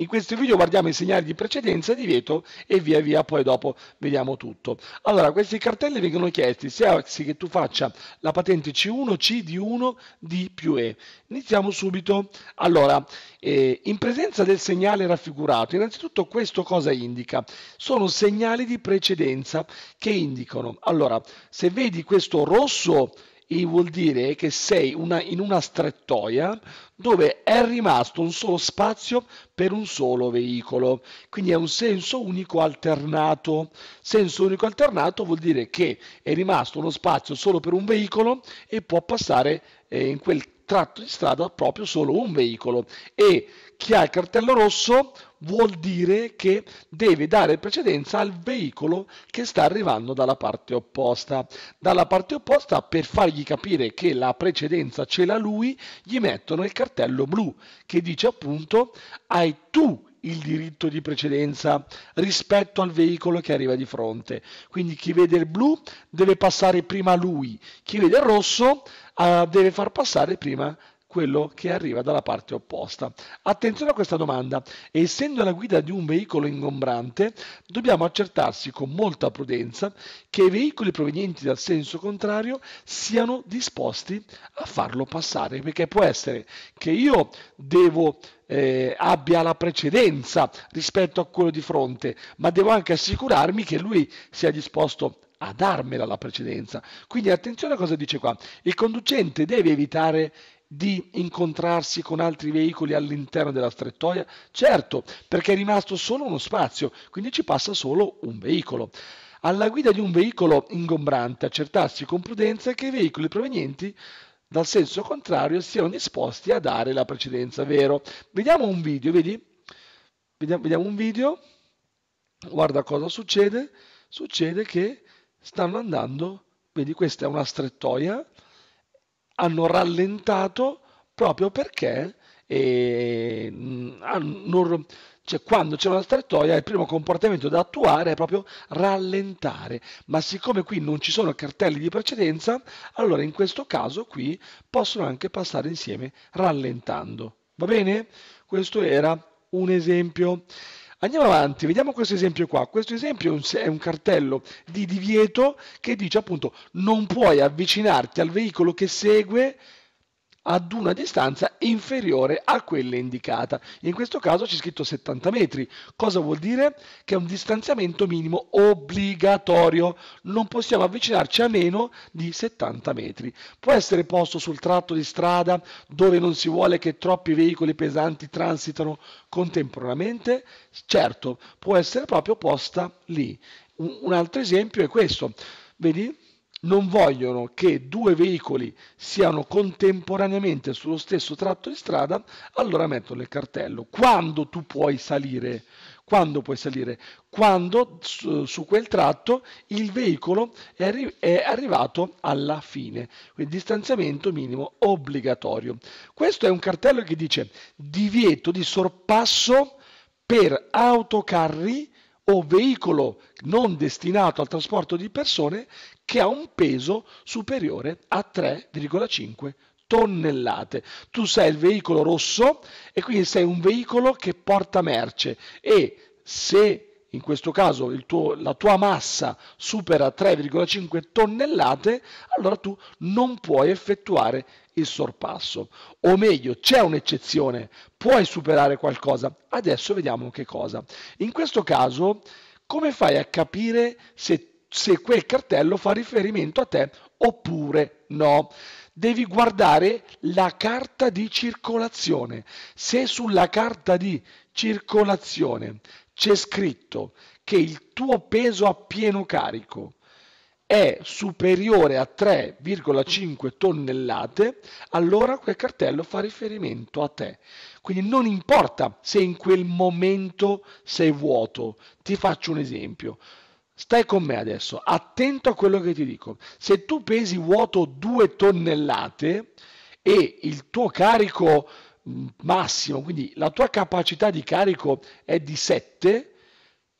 In questo video guardiamo i segnali di precedenza, divieto e via via poi dopo vediamo tutto. Allora, questi cartelli vengono chiesti sia che tu faccia la patente C1, C di 1, D più E. Iniziamo subito. Allora, eh, in presenza del segnale raffigurato, innanzitutto questo cosa indica? Sono segnali di precedenza che indicano. Allora, se vedi questo rosso vuol dire che sei una, in una strettoia dove è rimasto un solo spazio per un solo veicolo, quindi è un senso unico alternato. Senso unico alternato vuol dire che è rimasto uno spazio solo per un veicolo e può passare eh, in quel tratto di strada proprio solo un veicolo e chi ha il cartello rosso vuol dire che deve dare precedenza al veicolo che sta arrivando dalla parte opposta. Dalla parte opposta, per fargli capire che la precedenza ce l'ha lui, gli mettono il cartello blu che dice appunto hai tu il diritto di precedenza rispetto al veicolo che arriva di fronte. Quindi chi vede il blu deve passare prima lui, chi vede il rosso uh, deve far passare prima quello che arriva dalla parte opposta. Attenzione a questa domanda, essendo la guida di un veicolo ingombrante, dobbiamo accertarsi con molta prudenza che i veicoli provenienti dal senso contrario siano disposti a farlo passare, perché può essere che io devo eh, abbia la precedenza rispetto a quello di fronte, ma devo anche assicurarmi che lui sia disposto a darmela la precedenza. Quindi attenzione a cosa dice qua. Il conducente deve evitare di incontrarsi con altri veicoli all'interno della strettoia? Certo, perché è rimasto solo uno spazio, quindi ci passa solo un veicolo. Alla guida di un veicolo ingombrante accertarsi con prudenza che i veicoli provenienti dal senso contrario siano disposti a dare la precedenza, vero? Vediamo un video, vedi? Vediamo, vediamo un video, guarda cosa succede, succede che stanno andando, vedi questa è una strettoia, hanno rallentato proprio perché eh, hanno, cioè, quando c'è una strettoia il primo comportamento da attuare è proprio rallentare, ma siccome qui non ci sono cartelli di precedenza, allora in questo caso qui possono anche passare insieme rallentando. Va bene? Questo era un esempio. Andiamo avanti, vediamo questo esempio qua. Questo esempio è un cartello di divieto che dice appunto non puoi avvicinarti al veicolo che segue ad una distanza inferiore a quella indicata. In questo caso c'è scritto 70 metri. Cosa vuol dire? Che è un distanziamento minimo obbligatorio. Non possiamo avvicinarci a meno di 70 metri. Può essere posto sul tratto di strada dove non si vuole che troppi veicoli pesanti transitano contemporaneamente? Certo, può essere proprio posta lì. Un altro esempio è questo. Vedi? non vogliono che due veicoli siano contemporaneamente sullo stesso tratto di strada, allora mettono il cartello. Quando tu puoi salire? Quando puoi salire? Quando su, su quel tratto il veicolo è, arri è, arrivato alla fine, quindi distanziamento minimo obbligatorio. Questo è un cartello che dice divieto di sorpasso per autocarri o veicolo non destinato al trasporto di persone che ha un peso superiore a 3,5 tonnellate. Tu sei il veicolo rosso e quindi sei un veicolo che porta merce e se in questo caso tuo, la tua massa supera 3,5 tonnellate, allora tu non puoi effettuare il sorpasso, o meglio c'è un'eccezione, puoi superare qualcosa. Adesso vediamo che cosa. In questo caso come fai a capire se, se quel cartello fa riferimento a te oppure no? Devi guardare la carta di circolazione. Se sulla carta di circolazione c'è scritto che il tuo peso a pieno carico è superiore a 3,5 tonnellate, allora quel cartello fa riferimento a te. Quindi non importa se in quel momento sei vuoto. Ti faccio un esempio. Stai con me adesso, attento a quello che ti dico. Se tu pesi vuoto 2 tonnellate e il tuo carico mm, massimo, quindi la tua capacità di carico è di 7,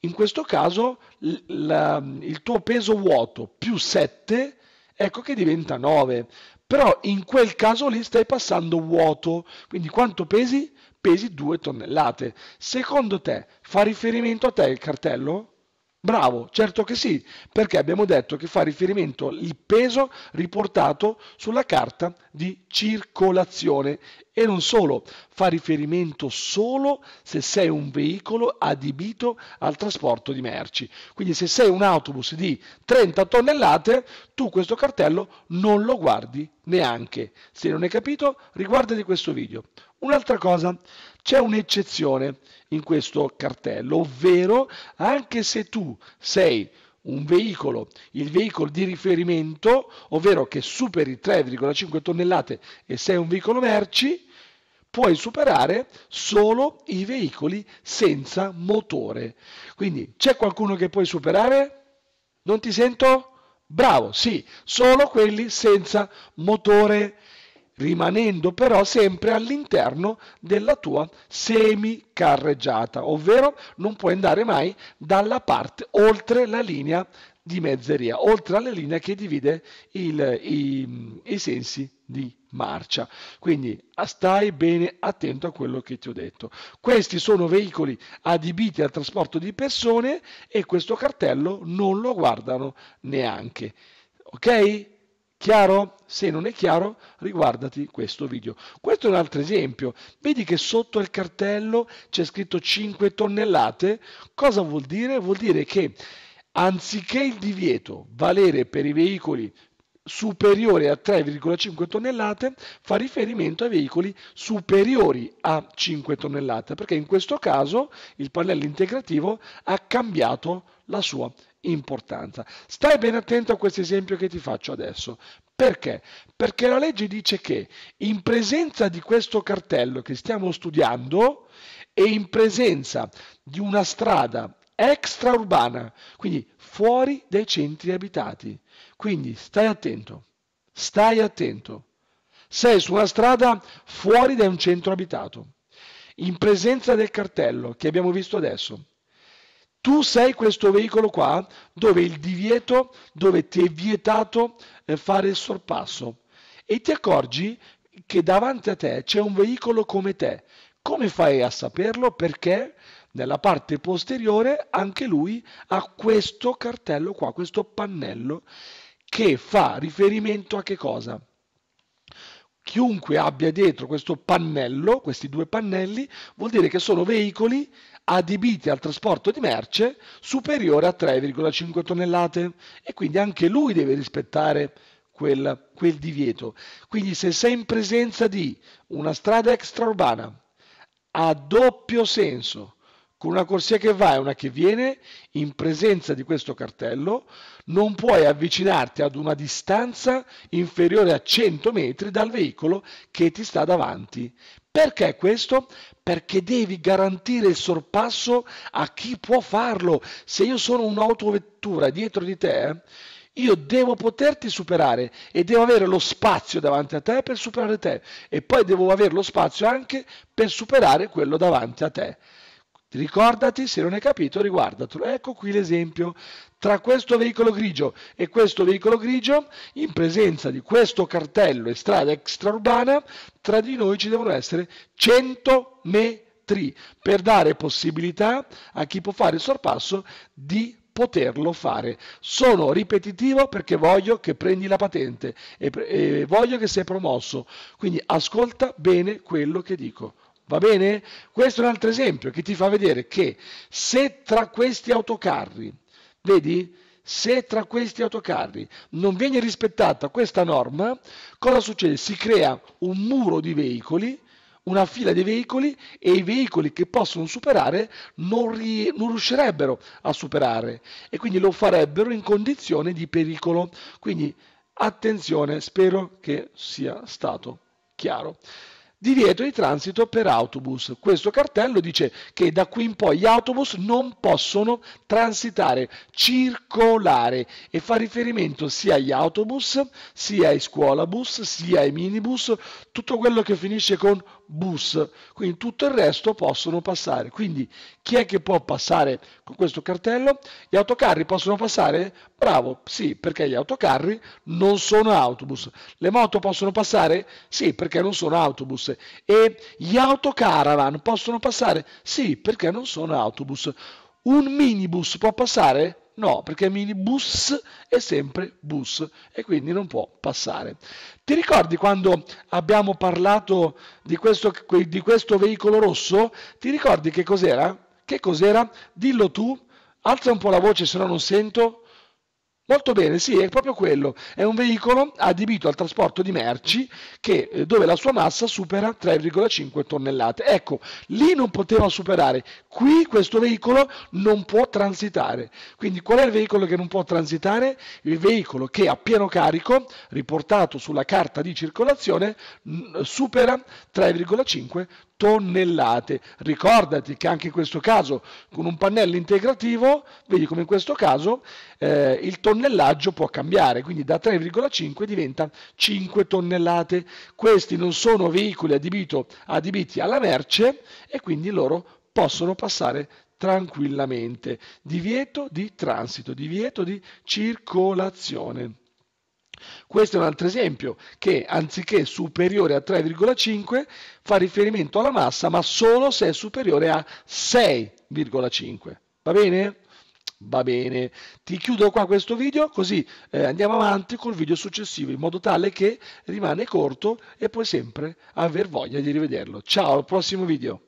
in questo caso la, il tuo peso vuoto più 7 ecco che diventa 9 però in quel caso lì stai passando vuoto quindi quanto pesi? pesi 2 tonnellate secondo te fa riferimento a te il cartello? Bravo, certo che sì, perché abbiamo detto che fa riferimento il peso riportato sulla carta di circolazione e non solo, fa riferimento solo se sei un veicolo adibito al trasporto di merci. Quindi se sei un autobus di 30 tonnellate, tu questo cartello non lo guardi neanche. Se non hai capito, riguarda questo video. Un'altra cosa, c'è un'eccezione in questo cartello, ovvero anche se tu sei un veicolo, il veicolo di riferimento, ovvero che superi 3,5 tonnellate e sei un veicolo merci, puoi superare solo i veicoli senza motore. Quindi c'è qualcuno che puoi superare? Non ti sento? Bravo, sì, solo quelli senza motore rimanendo però sempre all'interno della tua semicarreggiata, ovvero non puoi andare mai dalla parte oltre la linea di mezzeria, oltre alla linea che divide il, i, i sensi di marcia. Quindi stai bene attento a quello che ti ho detto. Questi sono veicoli adibiti al trasporto di persone e questo cartello non lo guardano neanche. Ok? Chiaro? Se non è chiaro, riguardati questo video. Questo è un altro esempio. Vedi che sotto il cartello c'è scritto 5 tonnellate? Cosa vuol dire? Vuol dire che anziché il divieto valere per i veicoli superiori a 3,5 tonnellate fa riferimento ai veicoli superiori a 5 tonnellate perché in questo caso il pannello integrativo ha cambiato la sua importanza. Stai ben attento a questo esempio che ti faccio adesso. Perché? Perché la legge dice che in presenza di questo cartello che stiamo studiando e in presenza di una strada extraurbana, quindi fuori dai centri abitati. Quindi stai attento, stai attento. Sei su una strada fuori da un centro abitato, in presenza del cartello che abbiamo visto adesso, tu sei questo veicolo qua dove il divieto, dove ti è vietato eh, fare il sorpasso e ti accorgi che davanti a te c'è un veicolo come te. Come fai a saperlo? Perché nella parte posteriore anche lui ha questo cartello qua, questo pannello che fa riferimento a che cosa? Chiunque abbia dietro questo pannello, questi due pannelli, vuol dire che sono veicoli adibiti al trasporto di merce superiore a 3,5 tonnellate e quindi anche lui deve rispettare quel, quel divieto. Quindi se sei in presenza di una strada extraurbana a doppio senso, con una corsia che va e una che viene, in presenza di questo cartello, non puoi avvicinarti ad una distanza inferiore a 100 metri dal veicolo che ti sta davanti. Perché questo? Perché devi garantire il sorpasso a chi può farlo. Se io sono un'autovettura dietro di te, io devo poterti superare e devo avere lo spazio davanti a te per superare te e poi devo avere lo spazio anche per superare quello davanti a te. Ricordati, se non hai capito, riguardatelo. Ecco qui l'esempio. Tra questo veicolo grigio e questo veicolo grigio, in presenza di questo cartello e strada extraurbana, tra di noi ci devono essere 100 metri per dare possibilità a chi può fare il sorpasso di poterlo fare. Sono ripetitivo perché voglio che prendi la patente e, e voglio che sei promosso. Quindi ascolta bene quello che dico. Va bene? Questo è un altro esempio che ti fa vedere che se tra questi autocarri, vedi? Se tra questi autocarri non viene rispettata questa norma, cosa succede? Si crea un muro di veicoli, una fila di veicoli e i veicoli che possono superare non, ri non, riuscirebbero a superare e quindi lo farebbero in condizione di pericolo. Quindi attenzione, spero che sia stato chiaro divieto di transito per autobus. Questo cartello dice che da qui in poi gli autobus non possono transitare, circolare e fa riferimento sia agli autobus, sia ai scuolabus, sia ai minibus, tutto quello che finisce con bus, quindi tutto il resto possono passare. Quindi chi è che può passare con questo cartello? Gli autocarri possono passare? Bravo, sì, perché gli autocarri non sono autobus. Le moto possono passare? Sì, perché non sono autobus. E gli autocaravan possono passare? Sì, perché non sono autobus. Un minibus può passare? No, perché minibus è sempre bus e quindi non può passare. Ti ricordi quando abbiamo parlato di questo, di questo veicolo rosso? Ti ricordi che cos'era? Che cos'era? Dillo tu, alza un po' la voce se no non sento. Molto bene, sì, è proprio quello. È un veicolo adibito al trasporto di merci che, eh, dove la sua massa supera 3,5 tonnellate. Ecco, lì non poteva superare, qui questo veicolo non può transitare. Quindi qual è il veicolo che non può transitare? Il veicolo che a pieno carico, riportato sulla carta di circolazione, supera 3,5 tonnellate tonnellate. Ricordati che anche in questo caso con un pannello integrativo, vedi come in questo caso eh, il tonnellaggio può cambiare, quindi da 3,5 diventa 5 tonnellate. Questi non sono veicoli adibito, adibiti alla merce e quindi loro possono passare tranquillamente. Divieto di transito, divieto di circolazione. Questo è un altro esempio che anziché superiore a 3,5 fa riferimento alla massa, ma solo se è superiore a 6,5. Va bene? Va bene, ti chiudo qua questo video così eh, andiamo avanti col video successivo in modo tale che rimane corto e puoi sempre aver voglia di rivederlo. Ciao, al prossimo video.